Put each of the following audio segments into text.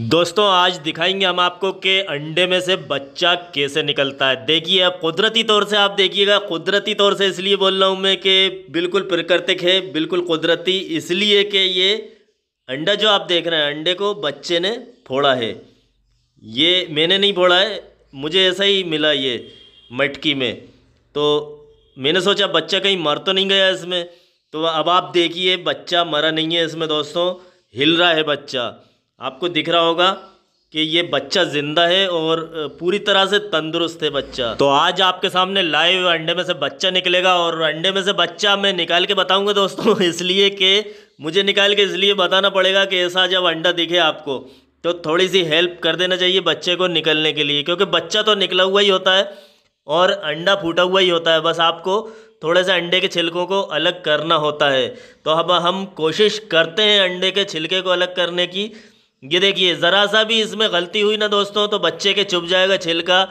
दोस्तों आज दिखाएंगे हम आपको कि अंडे में से बच्चा कैसे निकलता है देखिए अब कुदरती तौर से आप देखिएगा कुदरती तौर से इसलिए बोल रहा हूँ मैं कि बिल्कुल प्राकृतिक है बिल्कुल कुदरती इसलिए कि ये अंडा जो आप देख रहे हैं अंडे को बच्चे ने फोड़ा है ये मैंने नहीं फोड़ा है मुझे ऐसा ही मिला ये मटकी में तो मैंने सोचा बच्चा कहीं मर तो नहीं गया इसमें तो अब आप देखिए बच्चा मरा नहीं है इसमें दोस्तों हिल रहा है बच्चा आपको दिख रहा होगा कि ये बच्चा ज़िंदा है और पूरी तरह से तंदुरुस्त है बच्चा तो आज आपके सामने लाइव अंडे में से बच्चा निकलेगा और अंडे में से बच्चा मैं निकाल के बताऊंगा दोस्तों इसलिए कि मुझे निकाल के इसलिए बताना पड़ेगा कि ऐसा जब अंडा दिखे आपको तो थोड़ी सी हेल्प कर देना चाहिए बच्चे को निकलने के लिए क्योंकि बच्चा तो निकला हुआ ही होता है और अंडा फूटा हुआ ही होता है बस आपको थोड़े से अंडे के छिलकों को अलग करना होता है तो अब हम कोशिश करते हैं अंडे के छिलके को अलग करने की ये देखिए ज़रा सा भी इसमें गलती हुई ना दोस्तों तो बच्चे के चुप जाएगा छिलका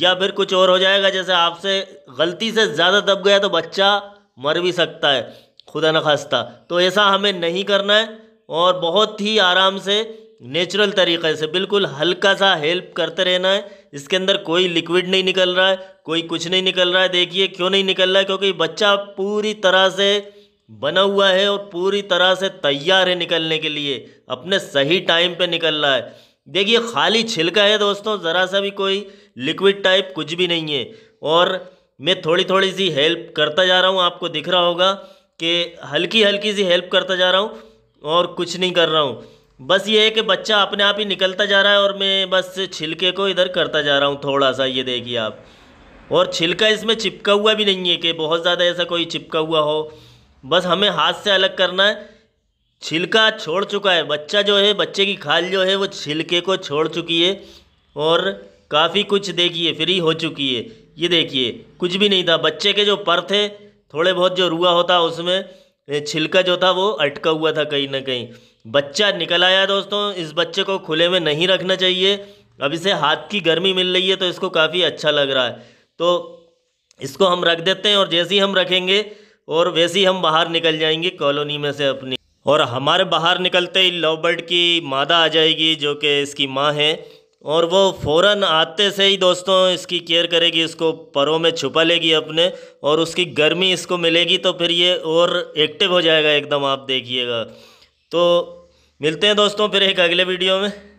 या फिर कुछ और हो जाएगा जैसे आपसे गलती से ज़्यादा दब गया तो बच्चा मर भी सकता है खुदा न खास्ता तो ऐसा हमें नहीं करना है और बहुत ही आराम से नेचुरल तरीक़े से बिल्कुल हल्का सा हेल्प करते रहना है इसके अंदर कोई लिक्विड नहीं निकल रहा है कोई कुछ नहीं निकल रहा है देखिए क्यों नहीं निकल रहा है क्योंकि बच्चा पूरी तरह से बना हुआ है और पूरी तरह से तैयार है निकलने के लिए अपने सही टाइम पे निकल रहा है देखिए खाली छिलका है दोस्तों ज़रा सा भी कोई लिक्विड टाइप कुछ भी नहीं है और मैं थोड़ी थोड़ी सी हेल्प करता जा रहा हूँ आपको दिख रहा होगा कि हल्की हल्की सी हेल्प करता जा रहा हूँ और कुछ नहीं कर रहा हूँ बस ये है कि बच्चा अपने आप ही निकलता जा रहा है और मैं बस छिलके को इधर करता जा रहा हूँ थोड़ा सा ये देखिए आप और छिलका इसमें चिपका हुआ भी नहीं है कि बहुत ज़्यादा ऐसा कोई चिपका हुआ हो बस हमें हाथ से अलग करना है छिलका छोड़ चुका है बच्चा जो है बच्चे की खाल जो है वो छिलके को छोड़ चुकी है और काफ़ी कुछ देखिए फ्री हो चुकी है ये देखिए कुछ भी नहीं था बच्चे के जो पर थे थोड़े बहुत जो रुआ होता उसमें छिलका जो था वो अटका हुआ था कहीं ना कहीं बच्चा निकल आया दोस्तों इस बच्चे को खुले में नहीं रखना चाहिए अब इसे हाथ की गर्मी मिल रही है तो इसको काफ़ी अच्छा लग रहा है तो इसको हम रख देते हैं और जैसे ही हम रखेंगे और वैसे ही हम बाहर निकल जाएंगे कॉलोनी में से अपनी और हमारे बाहर निकलते ही लव बर्ड की मादा आ जाएगी जो कि इसकी माँ है और वो फ़ौरन आते से ही दोस्तों इसकी केयर करेगी इसको परों में छुपा लेगी अपने और उसकी गर्मी इसको मिलेगी तो फिर ये और एक्टिव हो जाएगा एकदम आप देखिएगा तो मिलते हैं दोस्तों फिर एक अगले वीडियो में